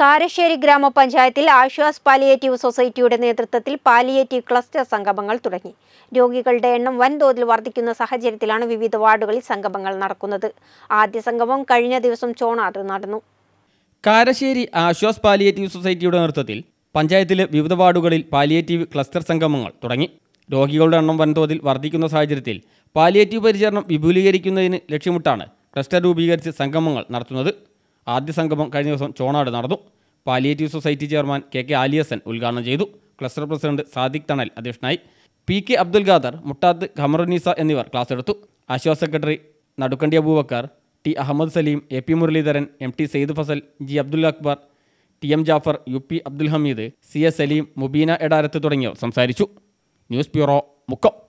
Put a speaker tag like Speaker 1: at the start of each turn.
Speaker 1: കാരശ്ശേരി ഗ്രാമപഞ്ചായത്തിൽ ആശ്വാസ് പാലിയേറ്റീവ് സൊസൈറ്റിയുടെ നേതൃത്വത്തിൽ പാലിയേറ്റീവ് ക്ലസ്റ്റർ സംഗമങ്ങൾ തുടങ്ങി രോഗികളുടെ എണ്ണം വൻതോതിൽ വർദ്ധിക്കുന്ന സാഹചര്യത്തിലാണ് വിവിധ വാർഡുകളിൽ സംഗമങ്ങൾ നടക്കുന്നത് ആദ്യ സംഗമം കഴിഞ്ഞ ദിവസം ചോണാറിൽ നടന്നു
Speaker 2: കാരശ്ശേരി ആശ്വാസ് പാലിയേറ്റീവ് സൊസൈറ്റിയുടെ നേതൃത്വത്തിൽ പഞ്ചായത്തിലെ വിവിധ വാർഡുകളിൽ പാലിയേറ്റീവ് ക്ലസ്റ്റർ സംഗമങ്ങൾ തുടങ്ങി രോഗികളുടെ എണ്ണം വൻതോതിൽ വർദ്ധിക്കുന്ന സാഹചര്യത്തിൽ പാലിയേറ്റീവ് പരിചരണം വിപുലീകരിക്കുന്നതിന് ലക്ഷ്യമിട്ടാണ് ക്ലസ്റ്റർ രൂപീകരിച്ച് സംഗമങ്ങൾ നടത്തുന്നത് ആദ്യ സംഗമം കഴിഞ്ഞ ദിവസം ചോണാട് നടന്നു palliative society chairman K K Aliyasan ഉദ്ഘാടനം ചെയ്തു ക്ലസ്റ്റർ പ്രസിഡന്റ് സാദിഖ് തണൽ അധ്യക്ഷനായി പി കെ അബ്ദുൽ ഖാദർ മുട്ടാത്ത് ഖമറുനീസ എന്നിവർ ക്ലാസ് എടുത്തു Ashwasa secretary Nadukkandi Aboobacker T Ahammed Saleem A P Muraleedharan M T Saeed Fazal G Abdul Akbar T M Jafar U P Abdul Hameed C S Saleem Mubeena Edarath തുടങ്ങിയവർ സംസാരിച്ചു ന്യൂസ് ബ്യൂറോ മുക്കം